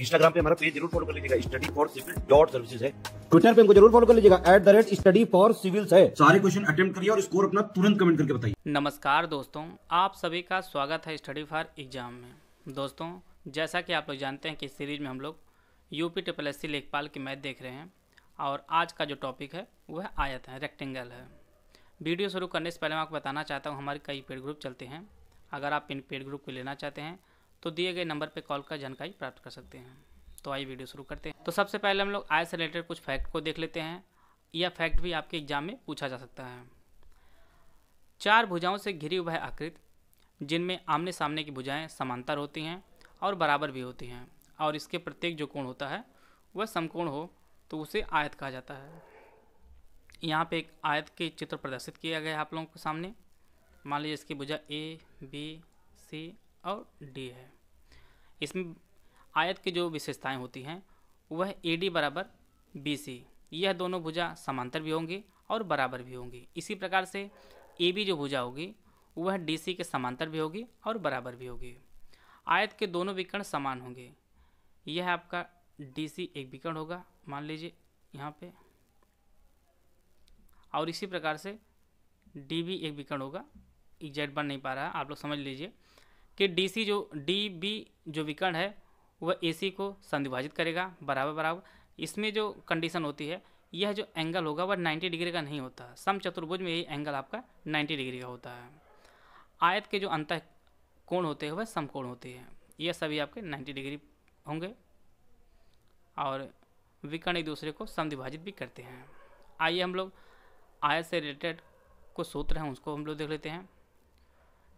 Instagram पे हमारा page जरूर फॉलो कर लीजिएगा study for civil dot services है ट्विटर पे हमको जरूर फॉलो कर लीजिएगा at the rate study for civils है सारे क्वेश्चन अटेम्प्ट करिए और स्कोर अपना तुरंत कमेंट करके बताइए नमस्कार दोस्तों आप सभी का स्वागत है स्टडी फॉर एग्जाम में दोस्तों जैसा कि आप लोग जानते हैं कि इस सीरीज में हम लोग यूपी ट्रिपल एस सी लेखपाल की मैथ देख रहे हैं और आज का जो टॉपिक है वह आयत है रेक्टेंगल है वीडियो शुरू करने से पहले मैं आपको बताना चाहता हूँ हमारे कई पेड ग्रुप चलते हैं अगर आप इन पेड ग्रुप को लेना चाहते हैं तो दिए गए नंबर पर कॉल कर जानकारी प्राप्त कर सकते हैं तो आइए वीडियो शुरू करते हैं तो सबसे पहले हम लोग आय से रिलेटेड कुछ फैक्ट को देख लेते हैं यह फैक्ट भी आपके एग्जाम में पूछा जा सकता है चार भुजाओं से घिरी वह आकृति जिनमें आमने सामने की भुजाएं समांतर होती हैं और बराबर भी होती हैं और इसके प्रत्येक जो कोण होता है वह समकोण हो तो उसे आयत कहा जाता है यहाँ पे एक आयत के चित्र प्रदर्शित किया गया है आप लोगों के सामने मान लीजिए इसकी भुजा ए बी सी और डी है इसमें आयत की जो विशेषताएं होती हैं वह ए डी बराबर बी सी यह दोनों भुजा समांतर भी होंगी और बराबर भी होंगी इसी प्रकार से ए बी जो भुजा होगी वह डी सी के समांतर भी होगी और बराबर भी होगी आयत के दोनों विकर्ण समान होंगे यह आपका डी सी एक विकर्ण होगा मान लीजिए यहाँ पे और इसी प्रकार से डी बी एक विकर्ण होगा एग्जैक्ट e बन नहीं पा रहा आप लोग समझ लीजिए कि डीसी जो डी बी जो विकर्ण है वह एसी को संधिभाजित करेगा बराबर बराबर इसमें जो कंडीशन होती है यह जो एंगल होगा वह 90 डिग्री का नहीं होता सम चतुर्भुज में यही एंगल आपका 90 डिग्री का होता है आयत के जो अंत कोण होते हैं वह समकोण होते हैं यह सभी आपके 90 डिग्री होंगे और विकर्ण एक दूसरे को समद्विभाजित भी करते हैं आइए हम लोग आयत से रिलेटेड कुछ सूत्र हैं उसको हम लोग देख लेते हैं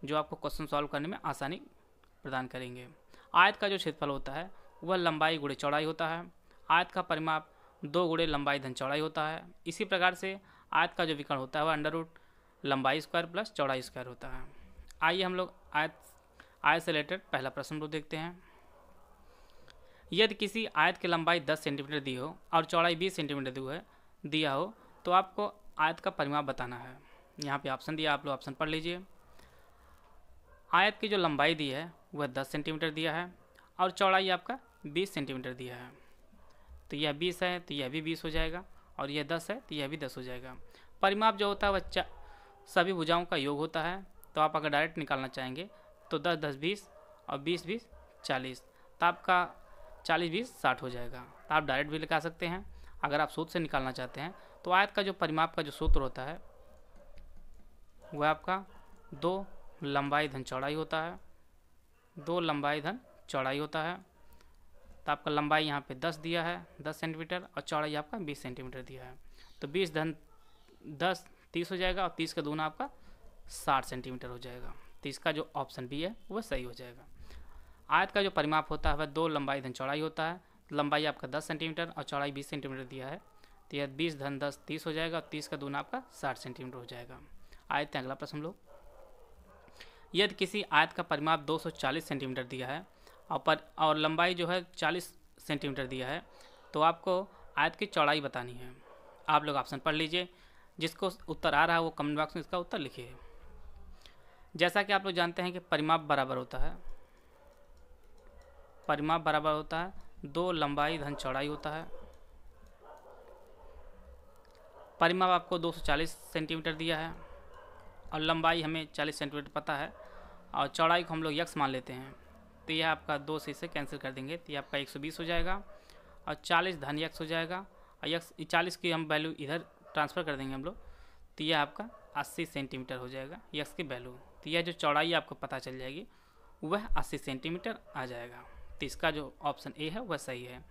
जो आपको क्वेश्चन सॉल्व करने में आसानी प्रदान करेंगे आयत का जो क्षेत्रफल होता है वह लंबाई गुड़े चौड़ाई होता है आयत का परिमाप दो गुड़े लंबाई धन चौड़ाई होता है इसी प्रकार से आयत का जो विकर्ण होता है वह अंडर रूट लंबाई स्क्वायर प्लस चौड़ाई स्क्वायर होता है आइए हम लोग आयत आयत से रिलेटेड पहला प्रश्न को देखते हैं यदि किसी आयत की लंबाई 10 सेंटीमीटर दी हो और चौड़ाई 20 सेंटीमीटर दी है दिया हो तो आपको आयत का परिमाप बताना है यहाँ पे ऑप्शन दिया आप लोग ऑप्शन पढ़ लीजिए आयत की जो लंबाई दी है वह 10 सेंटीमीटर दिया है और चौड़ाई आपका 20 सेंटीमीटर दिया है तो यह 20 है तो यह भी 20 हो जाएगा और यह 10 है तो यह भी 10 हो जाएगा परिमाप जो होता है वह सभी भुजाओं का योग होता है तो आप अगर डायरेक्ट निकालना चाहेंगे तो दस दस बीस और बीस बीस चालीस तो आपका चालीस बीस साठ हो जाएगा तो आप डायरेक्ट भी निकाल सकते हैं अगर आप सूत्र से निकालना चाहते हैं तो आयत का जो परिमाप का जो सूत्र होता है वह आपका दो लंबाई धन चौड़ाई होता है दो लंबाई धन चौड़ाई होता है तो आपका लंबाई यहाँ पे दस दिया है दस सेंटीमीटर और चौड़ाई आपका बीस सेंटीमीटर दिया है तो बीस धन दस तीस हो जाएगा और तीस का दूना आपका साठ सेंटीमीटर हो जाएगा तो इसका जो ऑप्शन बी है वह सही हो जाएगा आयत का जो परिमाप होता है वह दो लंबाई धन चौड़ाई होता है लंबाई आपका दस सेंटीमीटर और चौड़ाई बीस सेंटीमीटर दिया है तो यह बीस धन दस तीस हो जाएगा और तीस का दूना आपका साठ सेंटीमीटर हो जाएगा आयत अगला प्रश्न लोग यदि किसी आयत का परिमाप 240 सेंटीमीटर दिया है और पर और लंबाई जो है 40 सेंटीमीटर दिया है तो आपको आयत की चौड़ाई बतानी है आप लोग ऑप्शन पढ़ लीजिए जिसको उत्तर आ रहा है वो कमेंट बॉक्स में इसका उत्तर लिखिए जैसा कि आप लोग जानते हैं कि परिमाप बराबर होता है परिमाप बराबर होता है दो लंबाई धन चौड़ाई होता है परिमाप आपको 240 सेंटीमीटर दिया है और लंबाई हमें 40 सेंटीमीटर पता है और चौड़ाई को हम लोग यक्स मान लेते हैं तो यह आपका दो से इसे कैंसिल कर देंगे तो यह आपका 120 हो जाएगा और 40 धन यक्स हो जाएगा और यक्स चालीस की हम वैल्यू इधर ट्रांसफ़र कर देंगे हम लोग तो यह आपका 80 सेंटीमीटर हो जाएगा यक्स की वैल्यू तो यह जो चौड़ाई आपको पता चल जाएगी वह अस्सी सेंटीमीटर आ जाएगा तो इसका जो ऑप्शन ए है वह सही है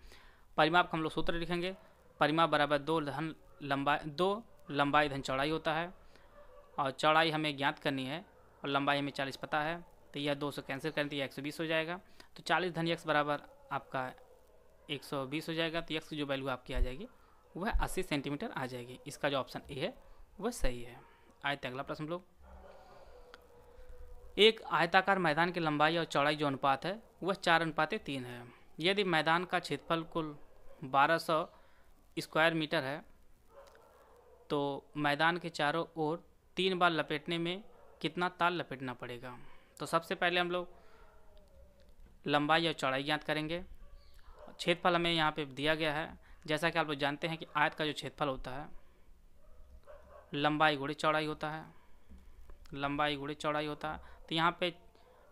परिमाप हम लोग सूत्र लिखेंगे परिमाप बराबर दो धन लंबाई दो लंबाई धन चौड़ाई होता है और चौड़ाई हमें ज्ञात करनी है और लंबाई हमें चालीस पता है तो यह दो सौ कैंसिल करें तो यह एक सौ बीस हो जाएगा तो चालीस धन यक्स बराबर आपका एक सौ बीस हो जाएगा तो यक्स की जो वैल्यू आपकी आ जाएगी वह अस्सी सेंटीमीटर आ जाएगी इसका जो ऑप्शन ए है वह सही है आए थे अगला प्रश्न लोग एक आयताकार मैदान की लंबाई और चौड़ाई जो अनुपात है वह चार अनुपात तीन है यदि मैदान का क्षेत्रफल कुल 1200 स्क्वायर मीटर है तो मैदान के चारों ओर तीन बार लपेटने में कितना ताल लपेटना पड़ेगा तो सबसे पहले हम लोग लंबाई और चौड़ाई ज्ञात करेंगे क्षेत्रफल हमें यहाँ पे दिया गया है जैसा कि आप लोग जानते हैं कि आयत का जो क्षेत्रफल होता है लंबाई गुड़ी चौड़ाई होता है लंबाई गुड़ी चौड़ाई होता है तो यहाँ पे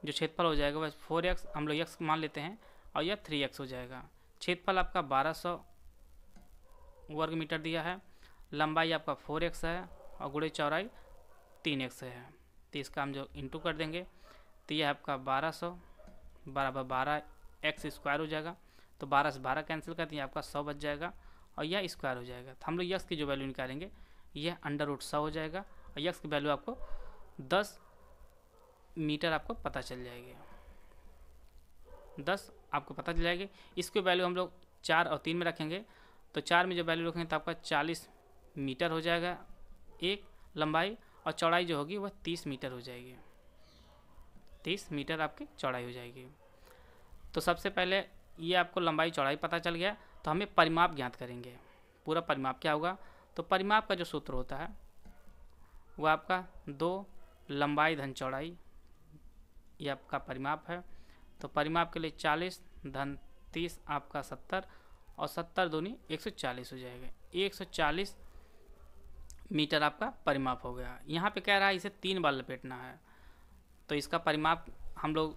जो क्षेत्रफल हो जाएगा वह फोर एक्स हम लोग एक्स मान लेते हैं और यह थ्री एक्स हो जाएगा क्षेत्रफल आपका बारह सौ वर्ग मीटर दिया है लंबाई आपका फोर एक्स है और गुड़े चौड़ाई तीन एक है तो इसका हम जो इंटू कर देंगे तो ये आपका बारह सौ बराबर बारह एक्स स्क्वायर हो जाएगा तो बारह से बारह कैंसिल कर दिए आपका सौ बच जाएगा और यह स्क्वायर हो जाएगा तो हम लोग यक्स की जो वैल्यू निकालेंगे यह अंडर रूट सौ हो जाएगा और यक्स की वैल्यू आपको दस मीटर आपको पता चल जाएगी दस आपको पता चल जाएगी इसकी वैल्यू हम लोग चार और तीन में रखेंगे तो चार में जो वैल्यू रखेंगे तो आपका चालीस मीटर हो जाएगा एक लंबाई और चौड़ाई जो होगी वह तीस मीटर हो जाएगी तीस मीटर आपकी चौड़ाई हो जाएगी तो सबसे पहले ये आपको लंबाई चौड़ाई पता चल गया तो हमें परिमाप ज्ञात करेंगे पूरा परिमाप क्या होगा तो परिमाप का जो सूत्र होता है वह आपका दो लंबाई धन चौड़ाई ये आपका परिमाप है तो परिमाप के लिए चालीस धन तीस आपका सत्तर और सत्तर दोनी एक सौ चालीस हो जाएगा एक सौ चालीस मीटर आपका परिमाप हो गया यहाँ पे कह रहा है इसे तीन बार लपेटना है तो इसका परिमाप हम लोग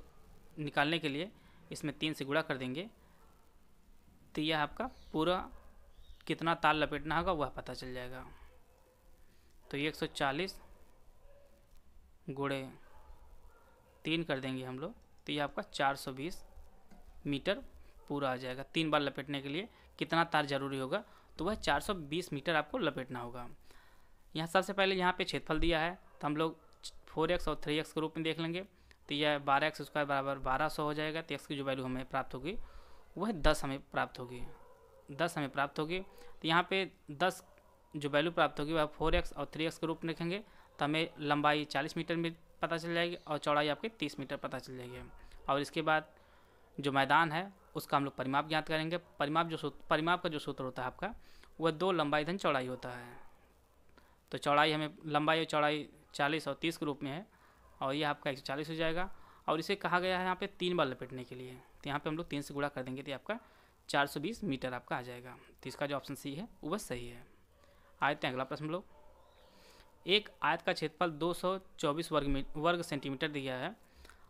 निकालने के लिए इसमें तीन से गुड़ा कर देंगे तो यह आपका पूरा कितना तार लपेटना होगा वह पता चल जाएगा तो एक सौ चालीस गुड़े तीन कर देंगे हम लोग तो यह आपका चार सौ बीस मीटर पूरा आ जाएगा तीन बार लपेटने के लिए कितना तार जरूरी होगा तो वह चार सौ बीस मीटर आपको लपेटना होगा यहाँ सबसे पहले यहाँ पे क्षेत्रफल दिया है तो हम लोग फोर एक्स और थ्री एक्स के रूप में देख लेंगे तो यह बारह एक्स स्क्वायर बराबर बारह सौ हो जाएगा तो एक्स की जो वैल्यू हमें प्राप्त होगी वह दस हमें प्राप्त होगी दस हमें प्राप्त होगी तो यहाँ पे दस जो वैल्यू प्राप्त होगी वह फोर एक्स और थ्री एक्स के रूप में देखेंगे तो हमें लंबाई चालीस मीटर में पता चल जाएगी और चौड़ाई आपकी तीस मीटर पता चल जाएगी और इसके बाद जो मैदान है उसका हम लोग परिमाप ज्ञात करेंगे परिमाप जो सूत्र परिमाप का जो सूत्र होता है आपका वह दो लंबाई धन चौड़ाई होता है तो चौड़ाई हमें लंबाई और चौड़ाई चालीस और तीस के रूप में है और ये आपका एक सौ चालीस हो जाएगा और इसे कहा गया है यहाँ पे तीन बार लपेटने के लिए तो यहाँ पे हम लोग तीन से गुड़ा कर देंगे तो आपका चार सौ बीस मीटर आपका आ जाएगा तो इसका जो ऑप्शन सी है वह सही है आते हैं अगला प्रश्न हम लोग एक आयत का क्षेत्रफल 224 वर्ग वर्ग सेंटीमीटर दिया है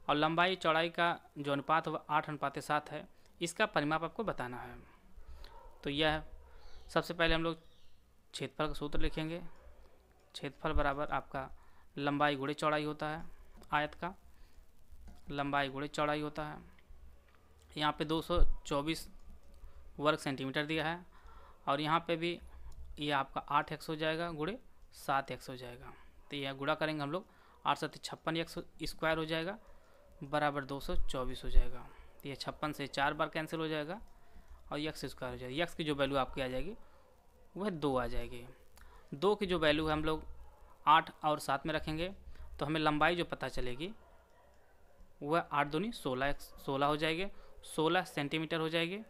और लंबाई चौड़ाई का जो अनुपात वह आठ अनुपात सात है इसका परिमाप आपको बताना है तो यह सबसे पहले हम लोग क्षेत्रफल का सूत्र लिखेंगे क्षेत्रफल बराबर आपका लंबाई गुड़े चौड़ाई होता है आयत का लंबाई गुड़े चौड़ाई होता है यहाँ पे 224 वर्ग सेंटीमीटर दिया है और यहाँ पे भी ये आपका आठ एक्स हो जाएगा गुड़े सात एक्स हो जाएगा तो यह गुड़ा करेंगे हम लोग आठ सौ छप्पन एक्स स्क्वायर हो जाएगा बराबर दो सौ चौबीस हो जाएगा तो यह छप्पन से चार बार कैंसिल हो जाएगा और यक्स स्क्वायर हो जाएगा यक्स की जो वैल्यू आपकी आ जाएगी वह दो आ जाएगी दो की जो वैल्यू है हम लोग आठ और सात में रखेंगे तो हमें लंबाई जो पता चलेगी वह आठ दूनी सोलह सोलह हो जाएगी सोलह सेंटीमीटर हो जाएगी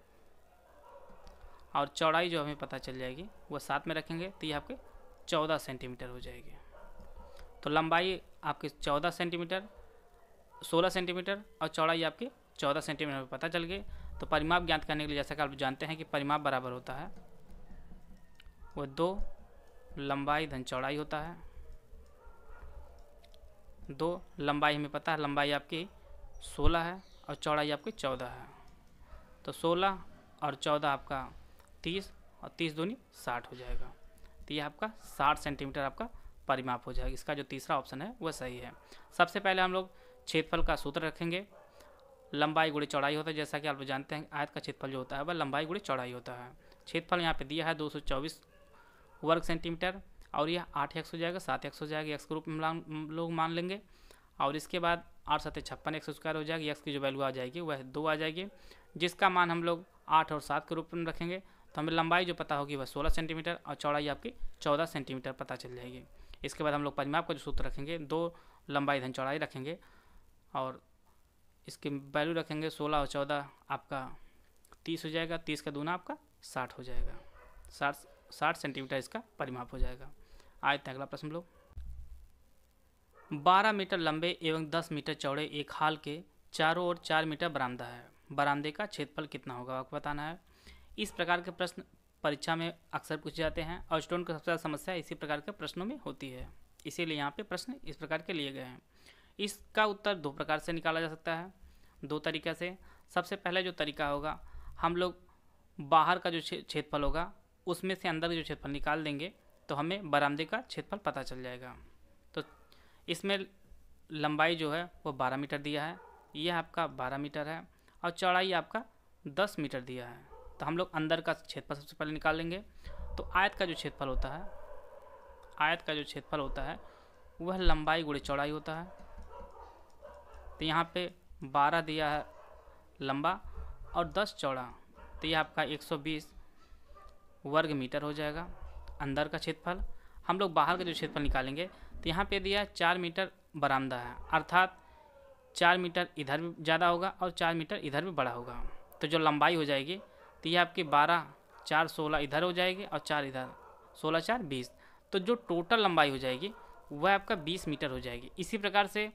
और चौड़ाई जो हमें पता चल जाएगी वह सात में रखेंगे तो ये आपके चौदह सेंटीमीटर हो जाएगी तो लंबाई आपकी चौदह सेंटीमीटर सोलह सेंटीमीटर और चौड़ाई आपकी चौदह सेंटीमीटर में पता चल गई तो परिमाप ज्ञात करने के लिए जैसा कि आप जानते हैं कि परिमाप बराबर होता है वह दो लंबाई धन चौड़ाई होता है दो लंबाई हमें पता है लंबाई आपकी सोलह है और चौड़ाई आपकी चौदह है तो सोलह और चौदह आपका तीस और तीस दूनी साठ हो जाएगा तो ये आपका साठ सेंटीमीटर आपका परिमाप हो जाएगा इसका जो तीसरा ऑप्शन है वह सही है सबसे पहले हम लोग क्षेत्रफल का सूत्र रखेंगे लंबाई गुड़ी चौड़ाई होता है जैसा कि आप लोग जानते हैं आयत का क्षेत्रफल जो होता है वह लंबाई गुड़ी चौड़ाई होता है क्षेत्रफल यहाँ पे दिया है 224 वर्ग सेंटीमीटर और यह आठ एक्स हो जाएगा सात एक्स हो जाएगा एक्स के रूप में लोग मान लेंगे और इसके बाद आठ सत्य छप्पन एक्स स्क्वायर हो जाएगी एक्स की जो वैल्यू आ जाएगी वह दो आ जाएगी जिसका मान हम लोग आठ और सात के रूप में रखेंगे तो हमें लंबाई जो पता होगी वह सोलह सेंटीमीटर और चौड़ाई आपकी चौदह सेंटीमीटर पता चल जाएगी इसके बाद हम लोग परिमाप का जो सूत्र रखेंगे दो लंबाई धन चौड़ाई रखेंगे और इसकी वैल्यू रखेंगे सोलह और चौदह आपका तीस हो जाएगा तीस का दूना आपका साठ हो जाएगा साठ साठ सेंटीमीटर इसका परिमाप हो जाएगा आए थे अगला प्रश्न लोग बारह मीटर लंबे एवं दस मीटर चौड़े एक हाल के चारों ओर चार मीटर बरामदा है बरामदे का क्षेत्रफल कितना होगा आपको बताना है इस प्रकार के प्रश्न परीक्षा में अक्सर पूछे जाते हैं और स्टूडेंट को सबसे ज़्यादा समस्या इसी प्रकार के प्रश्नों में होती है इसीलिए यहाँ पे प्रश्न इस प्रकार के लिए गए हैं इसका उत्तर दो प्रकार से निकाला जा सकता है दो तरीक़े से सबसे पहले जो तरीका होगा हम लोग बाहर का जो क्षेत्रफल होगा उसमें से अंदर जो क्षेत्रफल निकाल देंगे तो हमें बरामदे का क्षेत्रफल पता चल जाएगा तो इसमें लंबाई जो है वो बारह मीटर दिया है यह आपका बारह मीटर है और चौड़ाई आपका दस मीटर दिया है तो हम लोग अंदर का क्षेत्रफल सबसे पहले निकाल लेंगे तो आयत का जो क्षेत्रफल होता है आयत का जो क्षेत्रफल होता है वह लंबाई गुड़े चौड़ाई होता है तो यहाँ पे बारह दिया है लंबा और दस चौड़ा तो यह आपका एक सौ बीस वर्ग मीटर हो जाएगा अंदर का क्षेत्रफल हम लोग बाहर का जो क्षेत्रफल निकालेंगे तो यहाँ पे दिया चार मीटर बरामदा है अर्थात चार मीटर इधर भी ज़्यादा होगा और चार मीटर इधर भी बड़ा होगा तो जो लंबाई हो जाएगी तो ये आपकी बारह चार सोलह इधर हो जाएगी और चार इधर सोलह चार बीस तो जो टोटल लंबाई हो जाएगी वह आपका बीस मीटर हो जाएगी इसी प्रकार से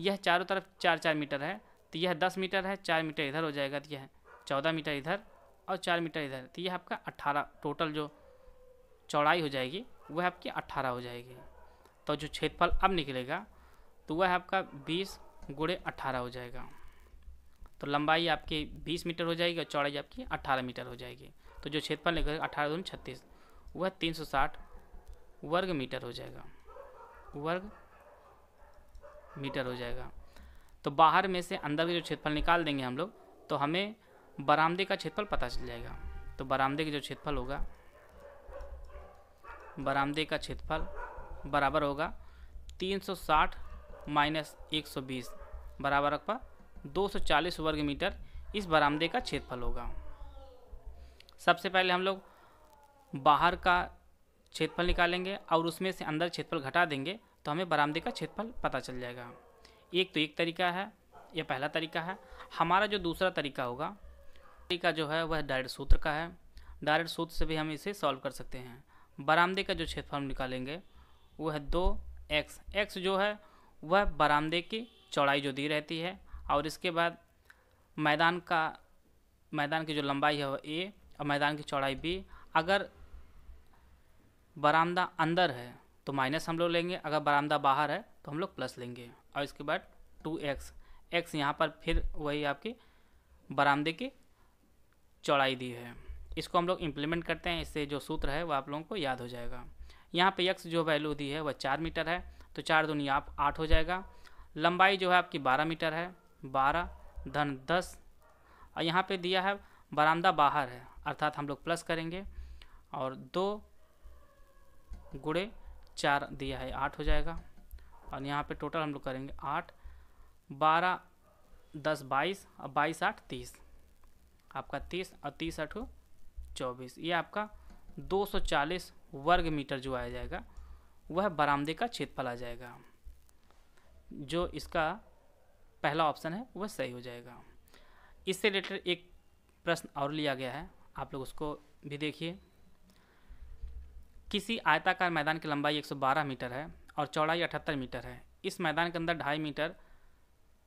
यह चारों तरफ चार चार मीटर है तो यह दस मीटर है चार मीटर इधर हो जाएगा तो यह चौदह मीटर इधर और चार मीटर इधर तो ये आपका अट्ठारह टोटल जो चौड़ाई हो जाएगी वह आपकी अट्ठारह हो जाएगी तो जो क्षेत्रफल अब निकलेगा तो वह आपका बीस गुड़े अट्ठारह हो जाएगा तो लंबाई आपकी बीस मीटर हो जाएगी और चौड़ाई आपकी अट्ठारह मीटर हो जाएगी तो जो क्षेत्रफल निकलेगा अट्ठारह दून छत्तीस वह तीन सौ साठ वर्ग मीटर हो जाएगा वर्ग मीटर हो जाएगा तो बाहर में से अंदर के जो क्षेत्रफल निकाल देंगे हम लोग तो हमें बरामदे का क्षेत्रफल पता चल जाएगा तो बरामदे का जो क्षेत्रफल होगा बरामदे का क्षेत्रफल बराबर होगा 360 माइनस एक बराबर रकबा 240 वर्ग मीटर इस बरामदे का क्षेत्रफल होगा सबसे पहले हम लोग बाहर का क्षेत्रफल निकालेंगे और उसमें से अंदर क्षेत्रफल घटा देंगे तो हमें बरामदे का क्षेत्रफल पता चल जाएगा एक तो एक तरीका है यह पहला तरीका है हमारा जो दूसरा तरीका होगा का जो है वह डायरेक्ट सूत्र का है डायरेक्ट सूत्र से भी हम इसे सॉल्व कर सकते हैं बरामदे का जो क्षेत्रफल निकालेंगे वह है दो एक्स एक्स जो है वह बरामदे की चौड़ाई जो दी रहती है और इसके बाद मैदान का मैदान की जो लंबाई है वह ए और मैदान की चौड़ाई बी अगर बरामदा अंदर है तो माइनस हम लोग लेंगे अगर बरामदा बाहर है तो हम लोग प्लस लेंगे और इसके बाद टू एक्स एक्स यहाँ पर फिर वही आपकी बरामदे की चौड़ाई दी है इसको हम लोग इम्प्लीमेंट करते हैं इससे जो सूत्र है वह आप लोगों को याद हो जाएगा यहाँ पे यक्स जो वैल्यू दी है वह चार मीटर है तो चार दुनिया आप आठ हो जाएगा लंबाई जो है आपकी बारह मीटर है बारह धन दस और यहाँ पे दिया है बरामदा बाहर है अर्थात हम लोग प्लस करेंगे और दो गुड़े चार दिया है आठ हो जाएगा और यहाँ पे टोटल हम लोग करेंगे आठ बारह दस बाईस और बाईस आठ तीस आपका तीस और तीस आठ चौबीस ये आपका 240 वर्ग मीटर जो आ जाएगा वह बरामदे का क्षेत्रफल आ जाएगा जो इसका पहला ऑप्शन है वह सही हो जाएगा इससे रिलेटेड एक प्रश्न और लिया गया है आप लोग उसको भी देखिए किसी आयताकार मैदान की लंबाई 112 मीटर है और चौड़ाई 78 मीटर है इस मैदान के अंदर ढाई मीटर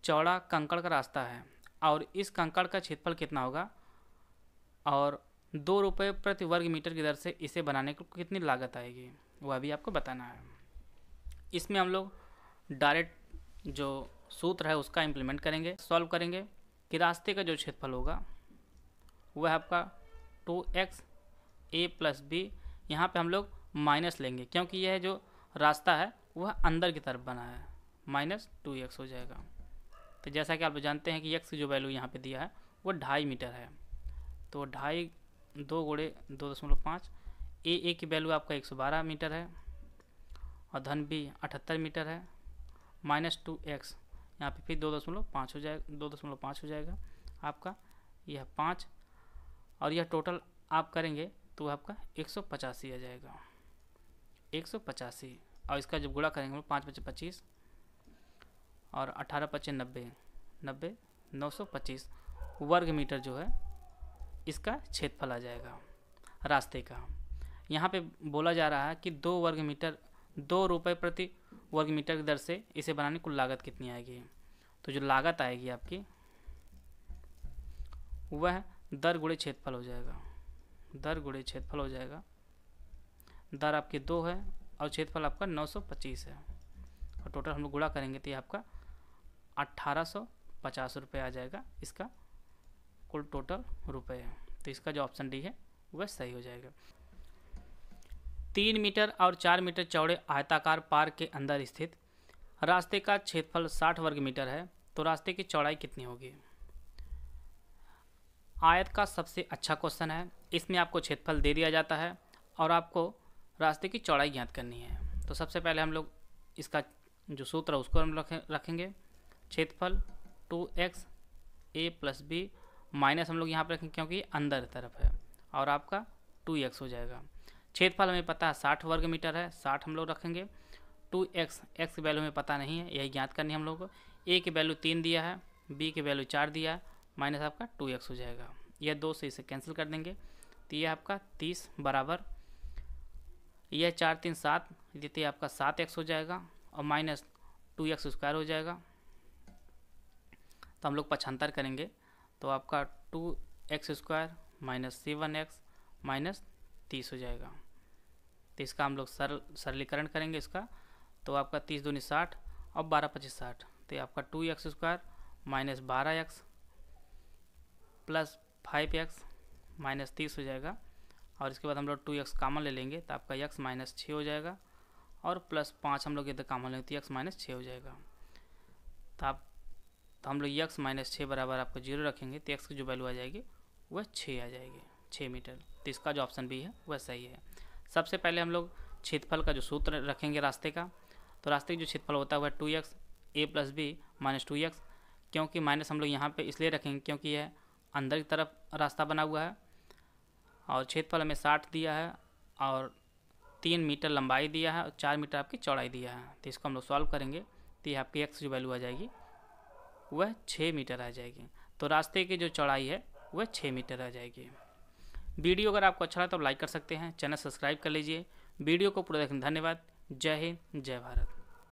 चौड़ा कंकड़ का रास्ता है और इस कंकड़ का क्षेत्रफल कितना होगा और दो रुपये प्रति वर्ग मीटर की दर से इसे बनाने को कितनी लागत आएगी वह भी आपको बताना है इसमें हम लोग डायरेक्ट जो सूत्र है उसका इम्प्लीमेंट करेंगे सॉल्व करेंगे कि रास्ते का जो क्षेत्रफल होगा वह आपका two x a plus b यहाँ पर हम लोग माइनस लेंगे क्योंकि यह जो रास्ता है वह अंदर की तरफ बना है माइनस टू एक्स हो जाएगा तो जैसा कि आप लोग जानते हैं कि यक्स जो वैल्यू यहाँ पे दिया है वो ढाई मीटर है तो ढाई दो गोड़े दो दशमलव पाँच ए ए की वैल्यू आपका एक सौ बारह मीटर है और धन बी अठहत्तर मीटर है माइनस टू एक्स यहाँ पर फिर दो दशमलव पाँच हो जाएगा दो दशमलव पाँच हो जाएगा आपका यह पाँच और यह टोटल आप करेंगे तो आपका एक सौ पचासी आ जाएगा एक सौ पचासी और इसका जब गुड़ा करेंगे पाँच बचे पच्चीस और अठारह पच्चीस नब्बे नब्बे नौ सौ पच्चीस वर्ग मीटर जो है इसका क्षेत्रफल आ जाएगा रास्ते का यहाँ पे बोला जा रहा है कि दो वर्ग मीटर दो रुपये प्रति वर्ग मीटर की दर से इसे बनाने कुल लागत कितनी आएगी तो जो लागत आएगी आपकी वह दर गुड़े क्षेत्रफल हो जाएगा दर गुड़े क्षेत्रफल हो जाएगा दर आपकी दो है और क्षेत्रफल आपका नौ सौ पच्चीस है और टोटल हम लोग गुड़ा करेंगे तो ये आपका अट्ठारह सौ पचास रुपये आ जाएगा इसका कुल टोटल रुपये है तो इसका जो ऑप्शन डी है वह सही हो जाएगा तीन मीटर और चार मीटर चौड़े आयताकार पार्क के अंदर स्थित रास्ते का क्षेत्रफल साठ वर्ग मीटर है तो रास्ते की चौड़ाई कितनी होगी आयत का सबसे अच्छा क्वेश्चन है इसमें आपको क्षेत्रफल दे दिया जाता है और आपको रास्ते की चौड़ाई ज्ञात करनी है तो सबसे पहले हम लोग इसका जो सूत्र है उसको हम रखें रखेंगे क्षेत्रफल two x a plus b minus हम लोग यहाँ पर रखेंगे क्योंकि अंदर तरफ है और आपका टू एक्स हो जाएगा क्षेत्रफल हमें पता है साठ वर्ग मीटर है साठ हम लोग रखेंगे टू एक्स एक्स की वैल्यू हमें पता नहीं है यही ज्ञात करनी है हम लोग को ए की वैल्यू तीन दिया है बी की वैल्यू चार दिया है माइनस आपका टू एक्स हो जाएगा यह दो से इसे कैंसिल कर देंगे तो यह आपका तीस बराबर यह चार तीन सात देते आपका सात एक्स हो जाएगा और माइनस टू एक्स स्क्वायर हो जाएगा तो हम लोग पचहत्तर करेंगे तो आपका two x square minus seven x minus तीस हो जाएगा तो इसका हम लोग सरल सरलीकरण करेंगे इसका तो आपका तीस दूनी साठ और बारह पच्चीस साठ तो आपका टू एक्स स्क्वायर माइनस बारह x plus five x minus तीस हो जाएगा और इसके बाद हम लोग टू एक्स कामन ले लेंगे तो आपका एक्स माइनस छः हो जाएगा और प्लस पाँच हम लोग इधर कामन लेंगे तो एक्स माइनस छः हो जाएगा तो आप तो हम लोग यक्स माइनस छः बराबर आपको जीरो रखेंगे तो एक्स की जो वैल्यू आ जाएगी वह छः आ जाएगी छः मीटर तो इसका जो ऑप्शन बी है वह सही है सबसे पहले हम लोग क्षेत्रफल का जो सूत्र रखेंगे रास्ते का तो रास्ते का जो क्षेत्रफल होता है वह two x a plus b minus two x क्योंकि माइनस हम लोग यहाँ पे इसलिए रखेंगे क्योंकि यह अंदर की तरफ रास्ता बना हुआ है और क्षेत्रफल हमें साठ दिया है और तीन मीटर लंबाई दिया है और चार मीटर आपकी चौड़ाई दिया है तो इसको हम लोग सॉल्व करेंगे तो ये आपकी एक्स की वैल्यू आ जाएगी वह छः मीटर आ जाएगी तो रास्ते की जो चौड़ाई है वह छः मीटर आ जाएगी वीडियो अगर आपको अच्छा लगा तो लाइक कर सकते हैं चैनल सब्सक्राइब कर लीजिए वीडियो को पूरा देखने धन्यवाद जय हिंद जय भारत